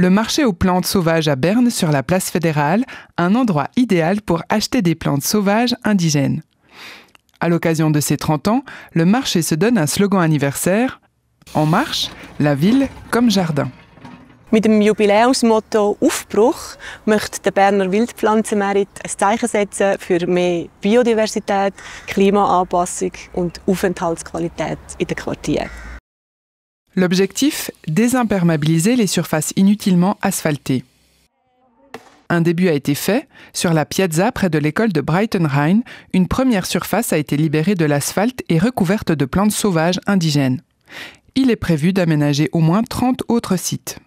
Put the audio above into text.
le marché aux plantes sauvages à Berne sur la place fédérale, un endroit idéal pour acheter des plantes sauvages indigènes. À l'occasion de ses 30 ans, le marché se donne un slogan anniversaire En marche, la ville comme jardin. Mit dem Jubiläumsmotto Aufbruch möchte der Berner Wildpflanzenmerit ein Zeichen setzen für mehr Biodiversität, Klimaanpassung und Aufenthaltsqualität in den Quartieren. L'objectif désimpermabiliser les surfaces inutilement asphaltées. Un début a été fait. Sur la piazza près de l'école de Brighton-Rhine, une première surface a été libérée de l'asphalte et recouverte de plantes sauvages indigènes. Il est prévu d'aménager au moins 30 autres sites.